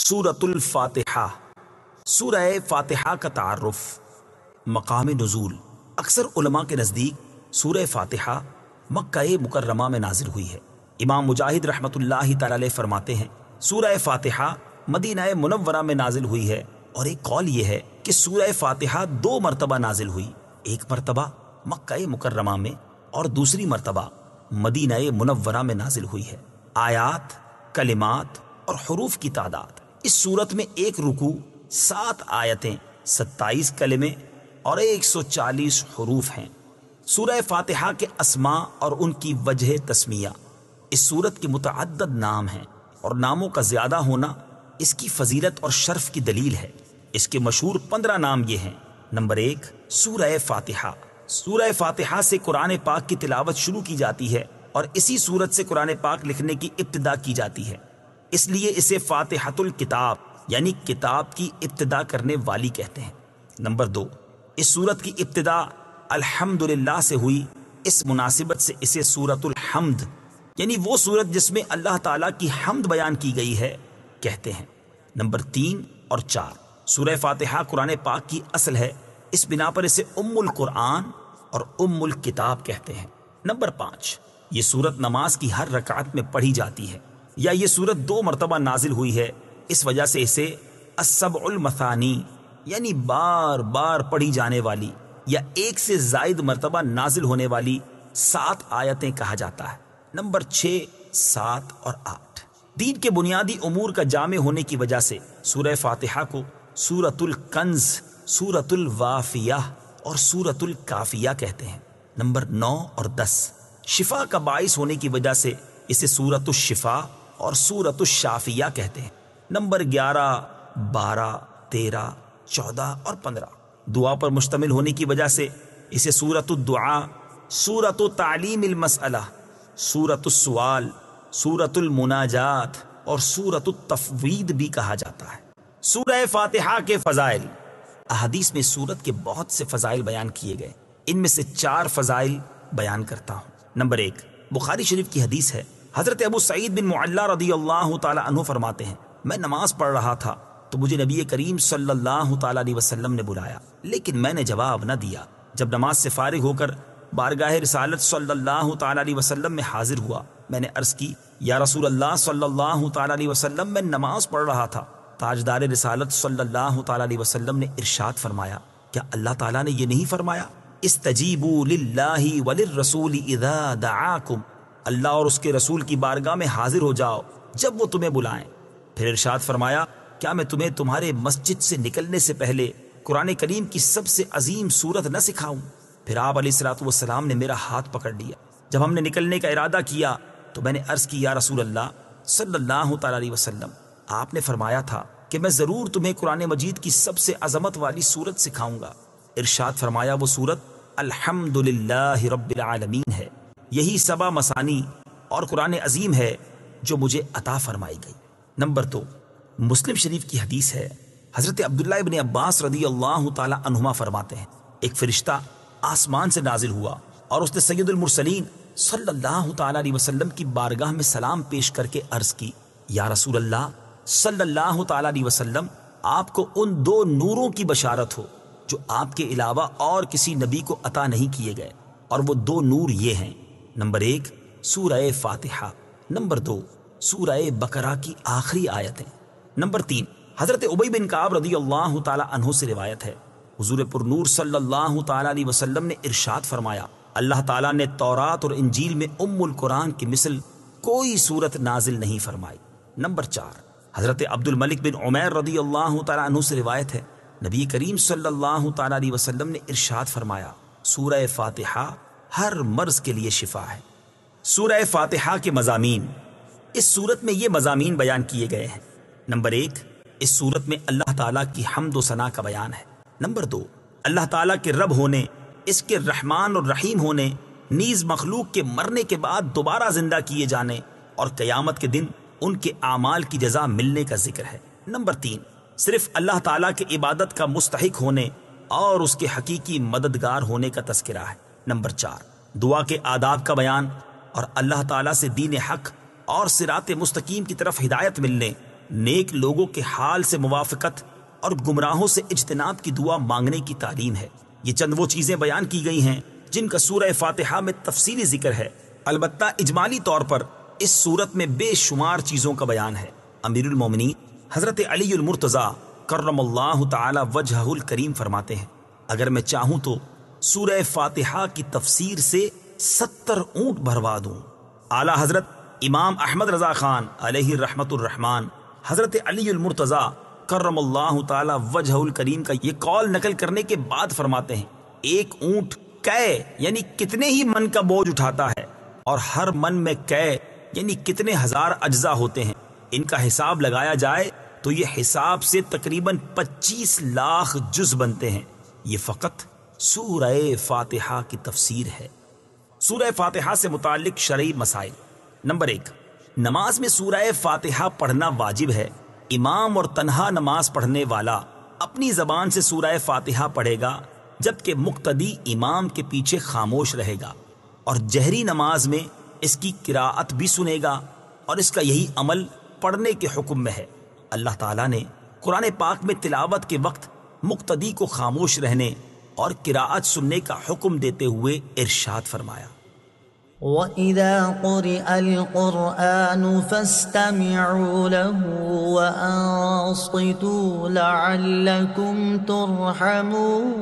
सूरतुल फातिहा सूरह फातिहा का तारफ मकाम नज़ूल अक्सर उलमा के नज़दीक सूर फातिहा मक्का मुकर्रमा में नाजिल हुई है इमाम मुजाहिद रहमत ताला फरमाते हैं सूर फातिहा मदीना मुनवरा में नाजिल हुई है और एक कौल यह है कि सूर फातिहा दो मरतबा नाजिल हुई एक मरतबा मक्का मुकर्रमा में और दूसरी मरतबा मदीना मुनवरा में नाजिल हुई है आयात कलिमात और हरूफ की तादाद इस सूरत में एक रुकू सात आयतें सत्ताईस कलमे और एक सौ चालीस हरूफ हैं सूरह फातहा के असमा और उनकी वजह तस्मिया इस सूरत के मुतद नाम हैं और नामों का ज़्यादा होना इसकी फजीलत और शर्फ की दलील है इसके मशहूर पंद्रह नाम ये हैं नंबर एक सूरह फातहा सूरह फातहा से कुरान पाक की तिलावत शुरू की जाती है और इसी सूरत से कुरान पाक लिखने की इब्तदा की जाती है इसलिए इसे फातहतुल किताब यानी किताब की इब्तदा करने वाली कहते हैं नंबर दो इस सूरत की इब्तदा अल्हम्दुलिल्लाह से हुई इस मुनासिबत से इसे सूरतुल हमद यानी वो सूरत जिसमें अल्लाह ताला की हमद बयान की गई है कहते हैं नंबर तीन और चार सूर फातहा कुरान पाक की असल है इस बिना पर इसे उमुल कुरान और उमुल किताब कहते हैं नंबर पाँच ये सूरत नमाज की हर रकात में पढ़ी जाती है या ये सूरत दो मरतबा नाजिल हुई है इस वजह से इसे असब उलमसानी यानी बार बार पढ़ी जाने वाली या एक से जायद मरतबा नाजिल होने वाली सात आयतें कहा जाता है नंबर छ सात और आठ दीन के बुनियादी अमूर का जामे होने की वजह से सूर फातहा को सूरतुल कंज सूरतुल वाफिया और सूरतुल काफिया कहते हैं नंबर नौ और दस शिफा का बायस होने की वजह से इसे सूरत शिफा और सूरत शाफिया कहते हैं नंबर ग्यारह बारह तेरह चौदह और पंद्रह दुआ पर मुश्तमिल होने की वजह से इसे सूरत दुआ सूरत तालीम सूरत सवाल सूरतुल मुनाजात और सूरत तफवीद भी कहा जाता है सूरह फातिहा के फजाइल अहदीस में सूरत के बहुत से फजाइल बयान किए गए इनमें से चार फजाइल बयान करता हूँ नंबर एक बुखारी शरीफ की हदीस है हज़रत अबू सईद बिन मुल्ला रदी अल्लाह तु फरमाते हैं मैं नमाज़ पढ़ रहा था तो मुझे नबी करीम सल्लल्लाहु अलैहि वसल्लम ने बुलाया लेकिन मैंने जवाब न दिया जब नमाज से फारिग होकर बारगाह रिसालत सल्लल्लाहु अलैहि वसल्लम में हाजिर हुआ मैंने अर्ज़ की या रसूल अल्लाह सल्लल्लाहु अलैहि वसल्लम मैं नमाज पढ़ रहा था ताजदार रिसालत सल्लल्लाहु अलैहि वसल्लम ने इर्शाद फरमाया क्या अल्लाह ताला ने यह नहीं फरमाया इस तजीबू लाही वलिर रसूल इदा दआकुम अल्लाह और उसके रसूल की बारगाह में हाजिर हो जाओ जब वो तुम्हें बुलाएं फिर इरशाद फरमाया क्या मैं तुम्हें तुम्हारे मस्जिद से निकलने से पहले कुरान करीम की सबसे अजीम सूरत न सिखाऊं फिर आप सलाम ने मेरा हाथ पकड़ लिया जब हमने निकलने का इरादा किया तो मैंने अर्ज की या रसूल अल्लाह सल्लल्लाहु अलैहि वसल्लम आपने फरमाया था कि मैं ज़रूर तुम्हें कुरान मजीद की सबसे अजमत वाली सूरत सिखाऊंगा इरशाद फरमाया वो सूरत अलहमदिल्ला रबालमीन है यही सबा मसानी और कुरान अजीम है जो मुझे अता फरमाई गई नंबर दो मुस्लिम शरीफ की हदीस है हज़रत अब्दुल्ला इबन अब्बास रदी अल्लाह तुमा फरमाते हैं एक फ़रिश्ता आसमान से नाजिल हुआ और उसने सैदुलमरसलिन सल्लल्लाहु अलैहि वसल्लम की बारगाह में सलाम पेश करके अर्ज की या रसूल अल्लाह सल्लल्लाहु अलैहि वसल्लम आपको उन दो नूरों की बशारत हो जो आपके अलावा और किसी नबी को अता नहीं किए गए और वो दो नूर ये हैं नंबर एक सूरह फातिहा नंबर दो सूरह बकरा की आखिरी आयतें नंबर तीन हज़रत उबई बिन काब रदी अल्लाह तहों से रिवायत है हजूर पुरनूर सल्लल्लाहु अलैहि वसल्लम ने इरशाद फरमाया अल्लाह ताला ने तौरात और इंजील में उमुल कुरान की मिसल कोई सूरत नाजिल नहीं फरमाई नंबर चार हज़रत अब्दुल मलिक बिन उमैर रदी अल्लाह तहों से रिवायत है नबी करीम सल्लाम ने इर्शाद फरमाया सूरह फातिहा हर मर्ज के लिए शिफा है सूरह फातिहा के मजामी इस सूरत में ये मजामी बयान किए गए हैं नंबर एक इस सूरत में अल्लाह ताला की हमद सना का बयान है नंबर दो अल्लाह ताला के रब होने इसके रहमान और रहीम होने नीज मखलूक के मरने के बाद दोबारा जिंदा किए जाने और क्यामत के दिन उनके आमाल की जजा मिलने का जिक्र है नंबर तीन सिर्फ अल्लाह तला के इबादत का मुस्तक होने और उसके हकीकी मददगार होने का तस्करा है नंबर चार दुआ के आदाब का बयान और अल्लाह ताला से दीन हक और सिरात मुस्तकीम की तरफ हिदायत मिलने नेक लोगों के हाल से मुवाफ़त और गुमराहों से इजतनाब की दुआ मांगने की तालीम है ये चंद वो चीज़ें बयान की गई हैं जिनका सूरह फातहा में तफसली जिक्र है अलबत्ता इजमाली तौर पर इस सूरत में बेशुमार चीज़ों का बयान है अमीरमिन हज़रत अलीमरतज़ा करम करीम फरमाते हैं अगर मैं चाहूँ तो सूरह फातिहा की तफसीर से सत्तर ऊंट भरवा दूँ आला हज़रत इमाम अहमद रज़ा ख़ान रहमतुर्रहमान हज़रत अलीमरतज़ा करम वजहुल करीम का ये कॉल नकल करने के बाद फरमाते हैं एक ऊंट कै यानी कितने ही मन का बोझ उठाता है और हर मन में कै यानी कितने हज़ार अज्जा होते हैं इनका हिसाब लगाया जाए तो ये हिसाब से तकरीबन 25 लाख जुज बनते हैं ये फ़कत सूरह फातिहा की तफसीर है सूरह फातिहा से मुतक शर्य मसाइल नंबर एक नमाज में सूरह फातिहा पढ़ना वाजिब है इमाम और तनहा नमाज पढ़ने वाला अपनी जबान से सूरह फातिहा पढ़ेगा जबकि मुक्तदी इमाम के पीछे खामोश रहेगा और जहरी नमाज में इसकी किरात भी सुनेगा और इसका यही अमल पढ़ने के हुक्म में है अल्लाह ताला ने कुरान पाक में तिलावत के वक्त मुक्तदी को खामोश रहने और किरात सुनने का हुक्म देते हुए इरशाद फरमाया وإذا قرئ القرآن فاستمعوا له وأنصتوا لعلكم ترحمون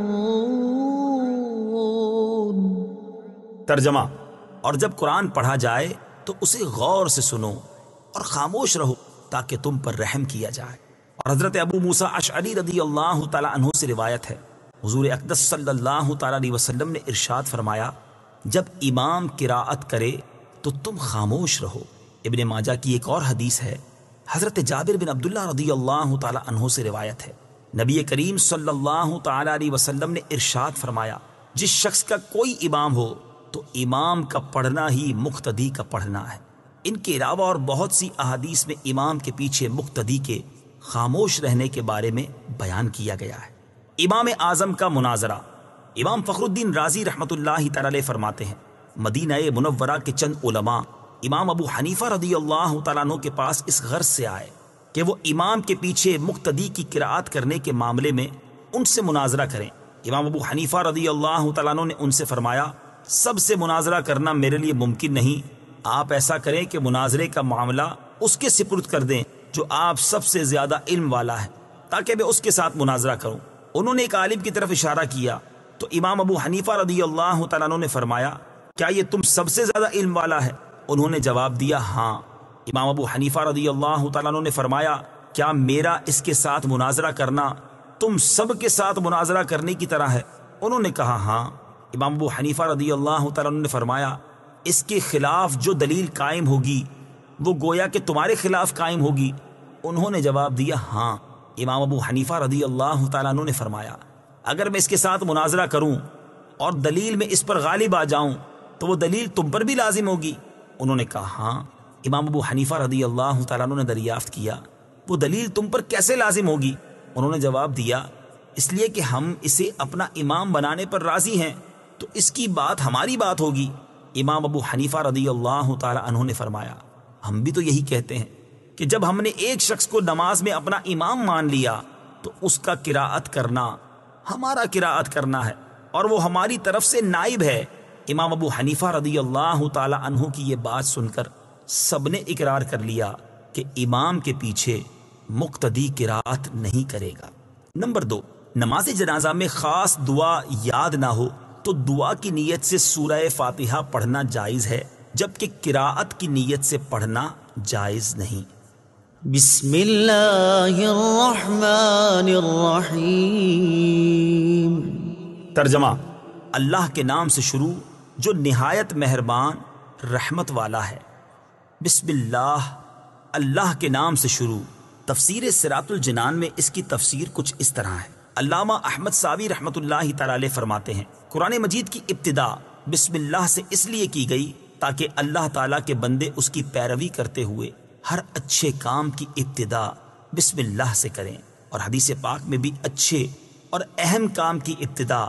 तर्जमा और जब कुरान पढ़ा जाए तो उसे गौर से सुनो और खामोश रहो ताकि तुम पर रहम किया जाए और हज़रत अबू मूसा अशअरी रदी अल्लाह तला से रिवायत है हजूर अकदस सल्लल्लाहु अलैहि वसल्लम ने इरशाद फरमाया जब इमाम किरात करे तो तुम खामोश रहो इबन माजा की एक और हदीस है हज़रत जाबिर बिन अब्दुल्ला रदी अल्लाह तहों से रिवायत है नबी करीम सल्लल्लाहु अलैहि वसल्लम ने इरशाद फरमाया जिस शख्स का कोई इमाम हो तो इमाम का पढ़ना ही मुख्तदी का पढ़ना है इनके अलावा और बहुत सी अहादीस में इमाम के पीछे मुख्तदी के खामोश रहने के बारे में बयान किया गया है इमाम आज़म का मुनाजरा इमाम फ़खरुद्दीन राजी रहमत ला फरमाते हैं मदीना मुनवरा के चंद उलमा इमाम अबू हनीफ़ा रदी अल्लाह तु के पास इस गर्ज से आए कि वो इमाम के पीछे मुख्तदी की किरात करने के मामले में उनसे मुनाजरा करें इमाम अबू हनीफ़ा रदी अल्लाह तु ने उनसे फरमाया सबसे मुनाजरा करना मेरे लिए मुमकिन नहीं आप ऐसा करें कि मुनाजरे का मामला उसके सिपुर्द कर दें जो आप सबसे ज़्यादा इल्म वाला है ताकि मैं उसके साथ मुनाजरा करूँ उन्होंने एक आलिम की तरफ इशारा किया तो इमाम अबू हनीफा रदी अल्लाह तु ने फरमाया क्या ये तुम सबसे ज़्यादा इल्म वाला है उन्होंने जवाब दिया हाँ इमाम अबू हनीफा रदी अल्लाह तु ने फरमाया क्या मेरा इसके साथ मुनाजरा करना तुम सब के साथ मुनाजरा करने की तरह है उन्होंने कहा हाँ इमाम अबू हनीफा रदी अल्लाह तु ने फरमाया इसके खिलाफ जो दलील कायम होगी वो गोया के तुम्हारे खिलाफ कायम होगी उन्होंने जवाब दिया हाँ इमाम अबू हनीफा रदी अल्लाह तु ने फरमाया अगर मैं इसके साथ मुनाजरा करूँ और दलील में इस पर गालिब आ जाऊँ तो वह दलील तुम पर भी लाजिम होगी उन्होंने कहा हाँ इमाम अबू हनीफा रदी अल्लाह तु ने दरियाफ्त किया वो दलील तुम पर कैसे लाजिम होगी उन्होंने जवाब दिया इसलिए कि हम इसे अपना इमाम बनाने पर राज़ी हैं तो इसकी बात हमारी बात होगी इमाम अबू हनीफा रदी अल्लाह तु ने फरमाया हम भी तो यही कहते हैं कि जब हमने एक शख्स को नमाज में अपना इमाम मान लिया तो उसका किरात करना हमारा किरात करना है और वो हमारी तरफ से नाइब है इमाम अबू हनीफा रदी अल्लाह तहु की ये बात सुनकर सब ने इकरार कर लिया कि इमाम के पीछे मुक्तदी किरात नहीं करेगा नंबर दो नमाज जनाजा में ख़ास दुआ याद ना हो तो दुआ की नीयत से सूरह फातिहा पढ़ना जायज़ है जबकि किरात की नीयत से पढ़ना जायज़ नहीं بسم الله الرحمन الرحیم तर्जमा अल्लाह के नाम से शुरू जो नहायत मेहरबान रहमत वाला है बिस्मिल्लाह अल्लाह के नाम से शुरू तफसीर सिरातुल जनान में इसकी तफसीर कुछ इस तरह है अल्लामा अहमद सावी रहमतुल्लाह ताला फरमाते हैं कुरान मजीद की इब्तदा बिस्मिल्लाह से इसलिए की गई ताकि अल्लाह ताला के बंदे उसकी पैरवी करते हुए हर अच्छे काम की इब्तदा बिस्मिल्लाह से करें और हदीस पाक में भी अच्छे और अहम काम की इब्तदा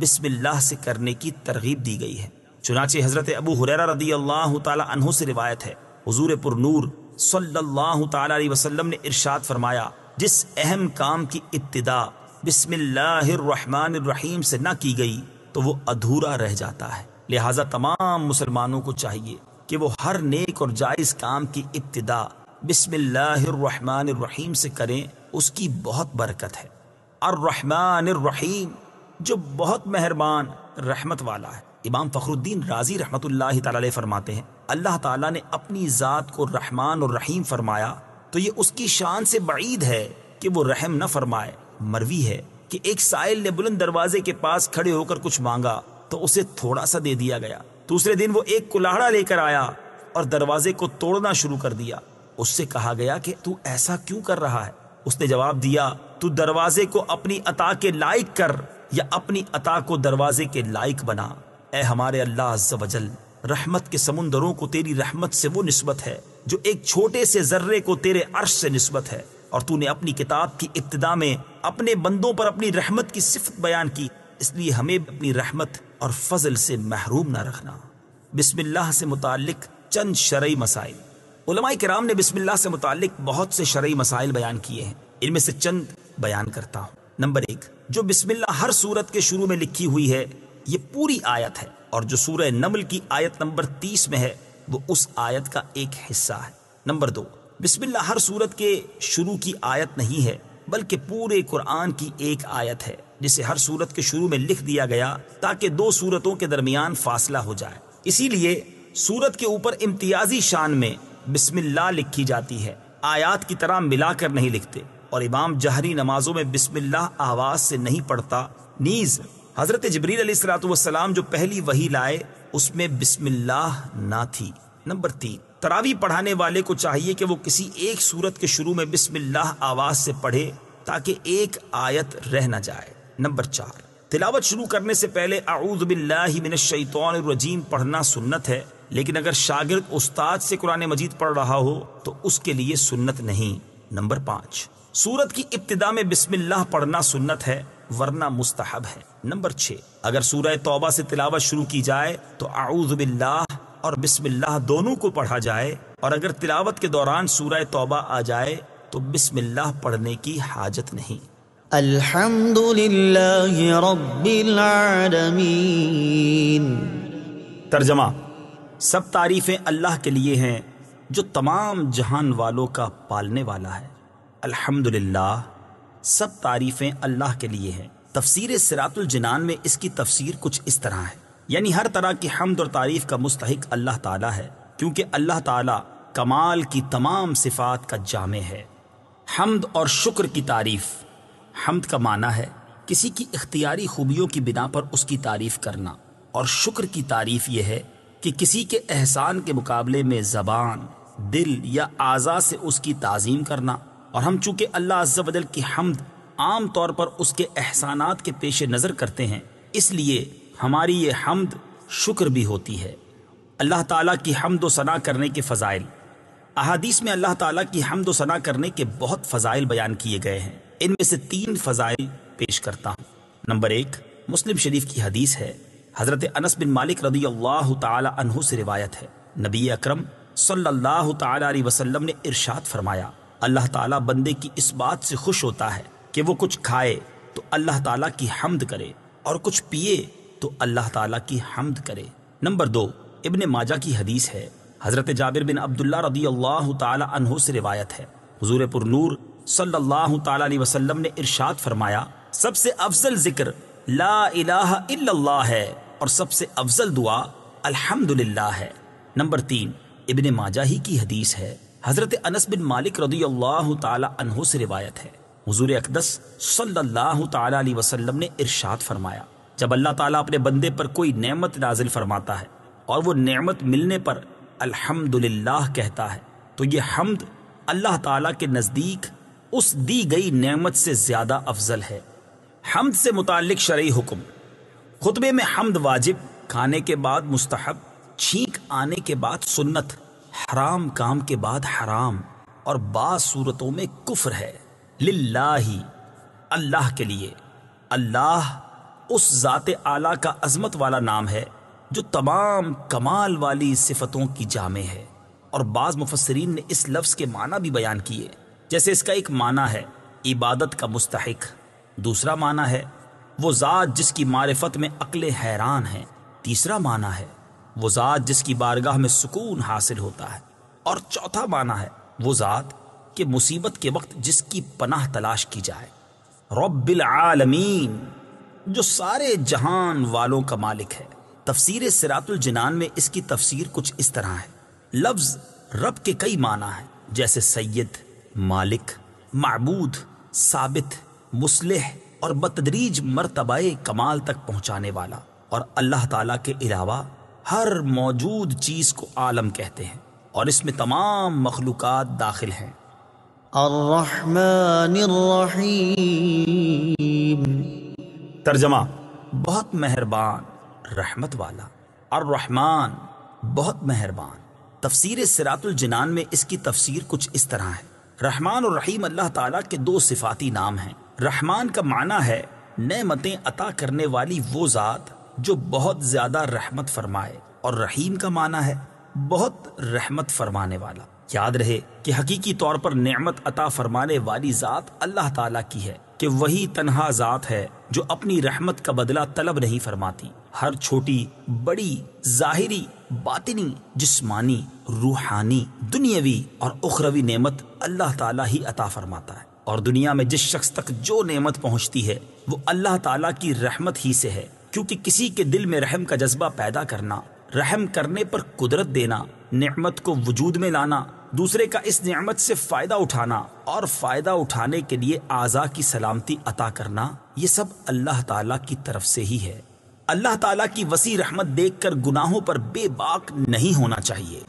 बिस्मिल्लाह से करने की तरगीब दी गई है चुनाचे हज़रत अबू हुररा रदी अल्लाह तु से रिवायत है हजूर पुरनूर सल्लल्लाहु अलैहि वसल्लम ने इरशाद फरमाया जिस अहम काम की इब्तदा बिस्मिल्लाहिर्रहमानिर्रहीम से ना की गई तो वो अधूरा रह जाता है लिहाजा तमाम मुसलमानों को चाहिए कि वो हर नेक और जायज़ काम की इब्तदा बिसमीम से करें उसकी बहुत बरकत है और रहमानरहीम जो बहुत मेहरबान रहमत वाला है इमाम फ़खरुद्दीन राजी रहमत ला फरमाते हैं अल्लाह ताला ने अपनी ज़ात को रहमान और रहीम फरमाया तो ये उसकी शान से बईद है कि वो रहम न फरमाए मरवी है कि एक साइल ने बुलंद दरवाजे के पास खड़े होकर कुछ मांगा तो उसे थोड़ा सा दे दिया गया दूसरे दिन वो एक कुल्हाड़ा लेकर आया और दरवाजे को तोड़ना शुरू कर दिया उससे कहा गया कि तू ऐसा क्यों कर रहा है उसने जवाब दिया तू दरवाजे को अपनी अता के लायक कर या अपनी अता को दरवाजे के लायक बना ए हमारे अल्लाह अज्जल रहमत के समुंदरों को तेरी रहमत से वो नस्बत है जो एक छोटे से जर्रे को तेरे अर्श से नस्बत है और तूने अपनी किताब की इब्तदा में अपने बंदों पर अपनी रहमत की सिफत बयान की इसलिए हमें अपनी रहमत और फजल से महरूम ना रखना बिस्मिल्लाह से मुतक चंद शर्य मसाइल उलमाई कराम ने बिस्मिल्लाह से मुतक बहुत से शर्य मसाइल बयान किए हैं इनमें से चंद बयान करता हूँ नंबर एक जो बिस्मिल्लाह हर सूरत के शुरू में लिखी हुई है ये पूरी आयत है और जो सूरह नमल की आयत नंबर तीस में है वो उस आयत का एक हिस्सा है नंबर दो बिस्मिल्लाह हर सूरत के शुरू की आयत नहीं है बल्कि पूरे कुरान की एक आयत है जिसे हर सूरत के शुरू में लिख दिया गया ताकि दो सूरतों के दरमियान फासला हो जाए इसीलिए सूरत के ऊपर इम्तियाजी शान में बिस्मिल्ला लिखी जाती है आयात की तरह मिलाकर नहीं लिखते और इमाम जहरी नमाजों में बिस्मिल्लाह आवाज से नहीं पढ़ता नीज हजरत जबरील सलाम जो पहली वही लाए उसमें बिस्मिल्लाह ना थी नंबर तीन तरावी पढ़ाने वाले को चाहिए कि वो किसी एक सूरत के शुरू में बिस्मिल्लाह आवाज से पढ़े ताकि एक आयत रह न जाए नंबर चार तिलावत शुरू करने से पहले आऊदबिल्लाजीम पढ़ना सुन्नत है लेकिन अगर शागिर्द उस्ताद से कुरान मजीद पढ़ रहा हो तो उसके लिए सुन्नत नहीं नंबर पाँच सूरत की इब्तदा में बिस्मिल्ला पढ़ना सुन्नत है वरना मुस्तहब है नंबर छः अगर सूरह तोबा से तिलावत शुरू की जाए तो आऊदबिल्लाह और बिस्मिल्लाह दोनों को पढ़ा जाए और अगर तिलावत के दौरान सूरह तोबा आ जाए तो बिस्मिल्लाह पढ़ने की हाजत नहीं तर्जमा सब तारीफें अल्लाह के लिए हैं जो तमाम जहान वालों का पालने वाला है अल्हम्दुलिल्लाह सब तारीफें अल्लाह के लिए हैं तफसीर सिरातुल जिनान में इसकी तफसीर कुछ इस तरह है यानी हर तरह की हमद और तारीफ का मुस्तक अल्लाह ताला है क्योंकि अल्लाह ताला कमाल की तमाम सिफात का जामे है हमद और शुक्र की तारीफ़ हमद का माना है किसी की इख्तियारी खूबियों की बिना पर उसकी तारीफ करना और शुक्र की तारीफ यह है कि किसी के एहसान के मुकाबले में ज़बान दिल या आज़ा से उसकी ताजीम करना और हम चूंकि अल्लाह अज्जल की हमद आम तौर पर उसके एहसानात के पेश नज़र करते हैं इसलिए हमारी ये हमद शुक्र भी होती है अल्लाह ताला की हमद सना करने के फ़ज़ाइल अहादीस में अल्लाह ताला की हमद सना करने के बहुत फ़ज़ाइल बयान किए गए हैं इनमें से तीन फजाइल पेश करता हूँ नंबर एक मुस्लिम शरीफ की हदीस है हज़रत अनस बिन मालिक रदी अल्लाह तहु से रिवायत है नबी अक्रम सल्लल्लाहु ने इरशाद फरमाया अल्लाह ताला बंदे की इस बात से खुश होता है कि वो कुछ खाए तो अल्लाह ताला की हमद करे और कुछ पिए तो अल्लाह ताला की हमद करे नंबर दो इबन माजा की हदीस है हज़रत जाबिर बिन अब्दुल्ला रदी अल्लाह तहु से रिवायत है सल्लल्लाहु अलैहि वसल्लम ने इरशाद फरमाया सबसे अफजल जिक्र ला इलाहा इल्लल्लाह है और सबसे अफजल दुआ अल्हम्दुलिल्लाह है नंबर तीन इबन माजा ही की हदीस है हजरत अनस बिन मालिक रदी अल्लाह तहो से रिवायत है हजूर अकदस सल्लल्लाहु अलैहि वसल्लम ने इरशाद फरमाया जब अल्लाह ताला अपने बंदे पर कोई नेमत नाजिल फरमाता है और वो नेमत मिलने पर अल्हम्दुलिल्लाह कहता है तो ये हमद अल्लाह ताला के नज़दीक उस दी गई नेमत से ज्यादा अफजल है हमद से मुतक शर्य हुक्म खुतबे में हमद वाजिब खाने के बाद मुस्तहब छींक आने के बाद सुन्नत हराम काम के बाद हराम और बास सूरतों में कुफर है लिल्लाही अल्लाह के लिए अल्लाह उस ज़ात आला का अजमत वाला नाम है जो तमाम कमाल वाली सिफतों की जामे है और बाज़ मुफसरीन ने इस लफ्ज़ के माना भी बयान किए जैसे इसका एक माना है इबादत का मुस्तक दूसरा माना है वो ज़ात जिसकी मार्फत में अकल हैरान है तीसरा माना है वो ज़ात जिसकी बारगाह में सुकून हासिल होता है और चौथा माना है वो ज़ात कि मुसीबत के वक्त जिसकी पनाह तलाश की जाए रब्बिल आलमीन जो सारे जहान वालों का मालिक है तफसीर सिरातुल जिनान में इसकी तफसीर कुछ इस तरह है लफ्ज रब के कई माना है जैसे सैयद मालिक मबूद साबित मुसलह और बतदरीज मरतबा कमाल तक पहुँचाने वाला और अल्लाह ताला के अलावा हर मौजूद चीज़ को आलम कहते हैं और इसमें तमाम मखलूक दाखिल हैं तर्जमा बहुत मेहरबान रहमत वाला और रहमान बहुत मेहरबान तफसीर सिरातुल जिनान में इसकी तफसीर कुछ इस तरह है रहमान और रहीम अल्लाह ताला के दो सिफाती नाम हैं रहमान का माना है नमतें अता करने वाली वो ज़ात जो बहुत ज़्यादा रहमत फरमाए और रहीम का माना है बहुत रहमत फरमाने वाला याद रहे कि हकीकी तौर पर नेमत अता फरमाने वाली ज़ात अल्लाह ताला की है कि वही तनहा ज़ात है जो अपनी रहमत का बदला तलब नहीं फरमाती हर छोटी बड़ी जाहिरी बातिनी जिस्मानी रूहानी दुनियावी और उखरवी नेमत अल्लाह ताला ही अता फरमाता है और दुनिया में जिस शख्स तक जो नेमत पहुंचती है वो अल्लाह ताला की रहमत ही से है क्योंकि किसी के दिल में रहम का जज्बा पैदा करना रहम करने पर कुदरत देना नेमत को वजूद में लाना दूसरे का इस नियामत से फ़ायदा उठाना और फ़ायदा उठाने के लिए आज़ा की सलामती अता करना ये सब अल्लाह ताला की तरफ से ही है अल्लाह ताला की वसी रहमत देखकर गुनाहों पर बेबाक नहीं होना चाहिए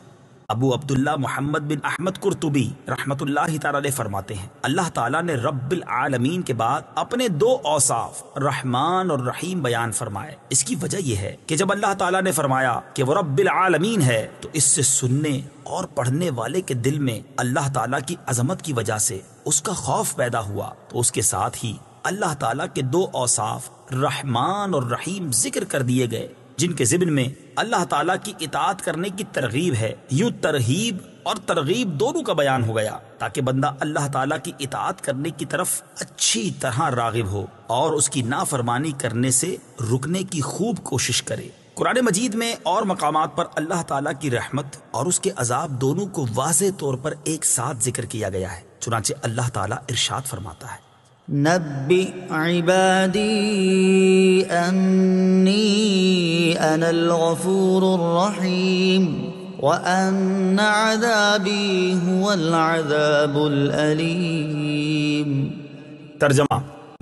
अबू अब्दुल्ला मोहम्मद बिन अहमद कुरतुबी रहमतुल्लाह ताला फरमाते हैं अल्लाह ताला ने रब्बिल आलमीन के बाद अपने दो औसाफ रहमान और रहीम बयान फरमाए इसकी वजह यह है कि जब अल्लाह ताला ने फरमाया कि वो रब्बिल आलमीन है तो इससे सुनने और पढ़ने वाले के दिल में अल्लाह ताला की अजमत की वजह से उसका खौफ पैदा हुआ तो उसके साथ ही अल्लाह ताला के दो औसाफ रहमान और रहीम जिक्र कर दिए गए जिनके जिबन में अल्लाह ताला की इतात करने की तरगीब है यूं तरहीब और तरगीब दोनों का बयान हो गया ताकि बंदा अल्लाह ताला की इतात करने की तरफ अच्छी तरह रागिब हो और उसकी नाफरमानी करने से रुकने की खूब कोशिश करे कुरान मजीद में और मकाम पर अल्लाह ताला की रहमत और उसके अजाब दोनों को वाज तौर पर एक साथ जिक्र किया गया है चुनाचे अल्लाह तला इर्शाद फरमाता है نبئ عبادي أني तर्जमा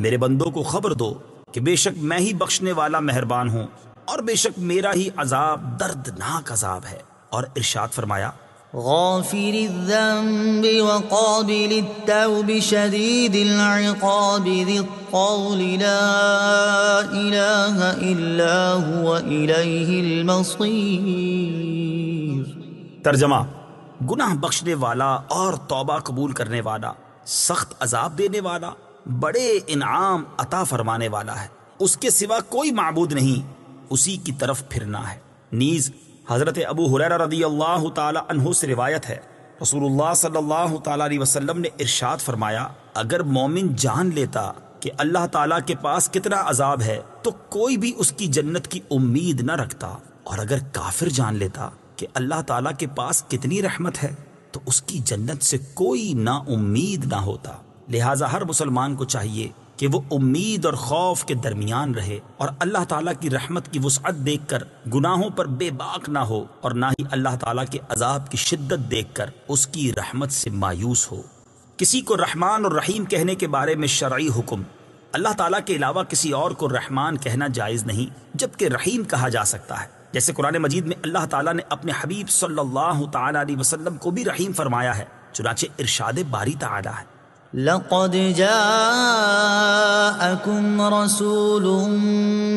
मेरे बंदों को खबर दो कि बेशक मैं ही बख्शने वाला मेहरबान हूँ और बेशक मेरा ही अजाब दर्दनाक अजाब है और इर्शाद फरमाया غافر الذنب وقابل التوب شديد العقاب ذي الطول لا إله إلا هو إليه المصير तर्जमा गुनाह बख्शने वाला और तौबा कबूल करने वाला सख्त अजाब देने वाला बड़े इनाम अता फरमाने वाला है उसके सिवा कोई मबूद नहीं उसी की तरफ फिरना है नीज हज़रत अबू हुरैरा रदी अल्लाह तहों से रिवायत है रसूलुल्लाह सल्लल्लाहु अलैहि ने इरशाद फरमाया अगर मोमिन जान लेता कि अल्लाह ताला के पास कितना अजाब है तो कोई भी उसकी जन्नत की उम्मीद न रखता और अगर काफिर जान लेता कि अल्लाह तला के पास कितनी रहमत है तो उसकी जन्नत से कोई ना उम्मीद ना होता लिहाजा हर मुसलमान को चाहिए कि वो उम्मीद और खौफ के दरमियान रहे और अल्लाह ताला की रहमत की वसअत देख कर गुनाहों पर बेबाक ना हो और ना ही अल्लाह ताला के अजाब की शिद्दत देख कर उसकी रहमत से मायूस हो किसी को रहमान और रहीम कहने के बारे में शर्य हुक्म अल्लाह ताला के अलावा किसी और को रहमान कहना जायज़ नहीं जबकि रहीम कहा जा सकता है जैसे कुरान मजीद में अल्लाह ताला ने अपने हबीब सल्लल्लाहु अलैहि वसल्लम को भी रहीम फरमाया है चुनाचे इरशाद बारी ताला है لقد جاءكم رسول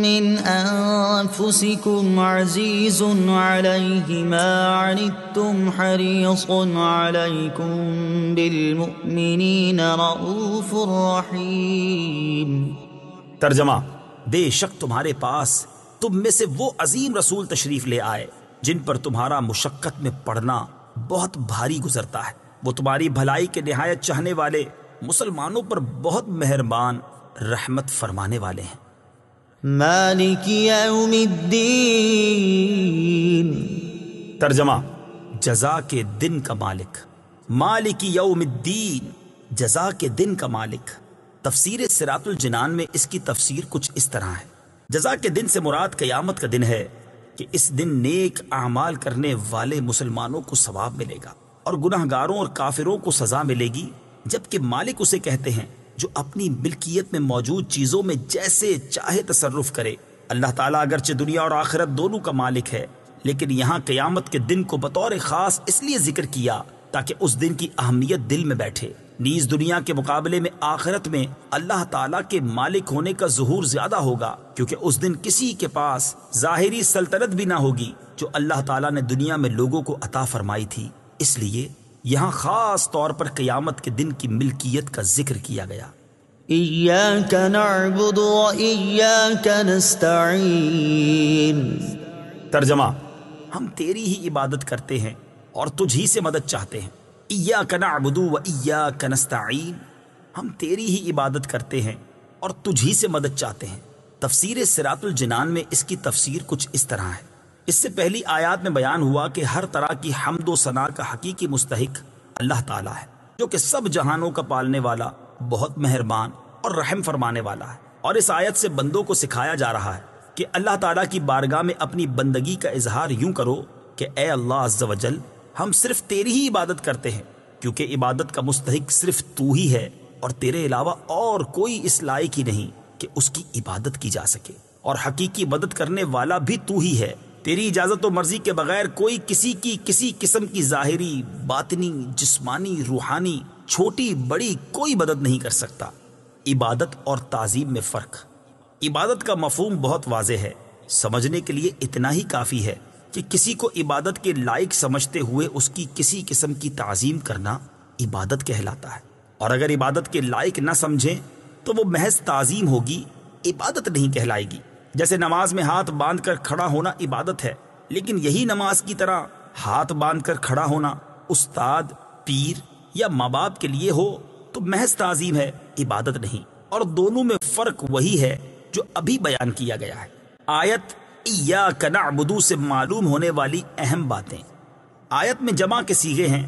من أنفسكم عزيز عليه ما عنتم حريص عليكم بالمؤمنين رؤوف رحيم तर्जमा बेशक तुम्हारे पास तुम में से वो अजीम रसूल तशरीफ ले आए जिन पर तुम्हारा मुशक्कत में पड़ना बहुत भारी गुजरता है वो तुम्हारी भलाई के नहायत चाहने वाले मुसलमानों पर बहुत मेहरबान रहमत फरमाने वाले हैं मालिकीन तर्जमा जजा के दिन का मालिक मालिकी यौमुद्दीन जजा के दिन का मालिक तफसीर सिरातुल जिनान में इसकी तफसीर कुछ इस तरह है जजा के दिन से मुराद कयामत का दिन है कि इस दिन नेक अमाल करने वाले मुसलमानों को सवाब मिलेगा और गुनाहगारों और काफिरों को सजा मिलेगी जबकि मालिक उसे कहते हैं जो अपनी मिल्कियत में मौजूद चीज़ों में जैसे चाहे तसरुफ करे अल्लाह ताला अगरचे दुनिया और आखिरत दोनों का मालिक है लेकिन यहाँ क़यामत के दिन को बतौर ख़ास इसलिए जिक्र किया ताकि उस दिन की अहमियत दिल में बैठे नीज दुनिया के मुकाबले में आखिरत में अल्लाह ताला के मालिक होने का जहूर ज्यादा होगा क्योंकि उस दिन किसी के पास जाहिरी सल्तनत भी ना होगी जो अल्लाह ताला ने दुनिया में लोगों को अता फरमाई थी इसलिए यहाँ खास तौर पर क़यामत के दिन की मिल्कियत का जिक्र किया गया तर्जमा हम तेरी ही इबादत करते हैं और तुझ ही से मदद चाहते हैं इया कनाबुदू व इया कनस्ताइन हम तेरी ही इबादत करते हैं और तुझ ही से मदद चाहते हैं तफसीर सिरातुल जिनान में इसकी तफसीर कुछ इस तरह है इससे पहली आयात में बयान हुआ कि हर तरह की हमदो सना का हकीकी मुस्तक अल्लाह ताला है जो कि सब जहानों का पालने वाला बहुत मेहरबान और रहम फरमाने वाला है और इस आयत से बंदों को सिखाया जा रहा है कि अल्लाह ताला की बारगाह में अपनी बंदगी का इजहार यूं करो कि ए अल्लाह अजल हम सिर्फ तेरी ही इबादत करते हैं क्योंकि इबादत का मुस्तक सिर्फ तू ही है और तेरे अलावा और कोई इस लायक ही नहीं कि उसकी इबादत की जा सके और हकीकी मदद करने वाला भी तू ही है तेरी इजाज़त व मर्ज़ी के बगैर कोई किसी की किसी किस्म की ज़ाहरी बातनी जिस्मानी रूहानी छोटी बड़ी कोई मदद नहीं कर सकता इबादत और ताजीम में फ़र्क इबादत का मफहम बहुत वाज है समझने के लिए इतना ही काफ़ी है कि किसी को इबादत के लायक समझते हुए उसकी किसी किस्म की तज़ीम करना इबादत कहलाता है और अगर इबादत के लायक ना समझें तो वो महज तज़ीम होगी इबादत नहीं कहलाएगी जैसे नमाज में हाथ बांधकर खड़ा होना इबादत है लेकिन यही नमाज की तरह हाथ बांधकर खड़ा होना उस्ताद पीर या माँ बाप के लिए हो तो महज तजीम है इबादत नहीं और दोनों में फर्क वही है जो अभी बयान किया गया है आयत या कनाबुदू से मालूम होने वाली अहम बातें आयत में जमा के सीगे हैं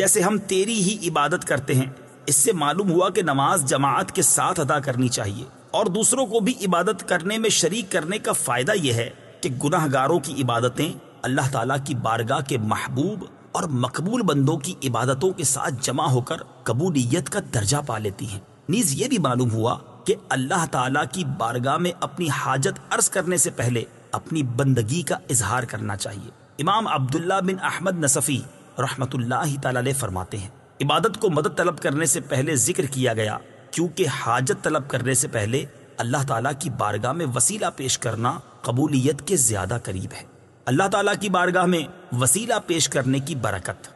जैसे हम तेरी ही इबादत करते हैं इससे मालूम हुआ कि नमाज जमात के साथ अदा करनी चाहिए और दूसरों को भी इबादत करने में शरीक करने का फायदा यह है कि गुनाहगारों की इबादतें अल्लाह ताला की बारगाह के महबूब और मकबूल बंदों की इबादतों के साथ जमा होकर कबूलियत का दर्जा पा लेती हैं नीज ये भी मालूम हुआ कि अल्लाह ताला की बारगाह में अपनी हाजत अर्ज करने से पहले अपनी बंदगी का इजहार करना चाहिए इमाम अब्दुल्ला बिन अहमद नसफ़ी रहमतुल्लाह ताला फरमाते हैं इबादत को मदद तलब करने से पहले जिक्र किया गया क्योंकि हाजत तलब करने से पहले अल्लाह ताला की बारगाह में वसीला पेश करना कबूलियत के ज्यादा करीब है अल्लाह ताला की बारगाह में वसीला पेश करने की बरकत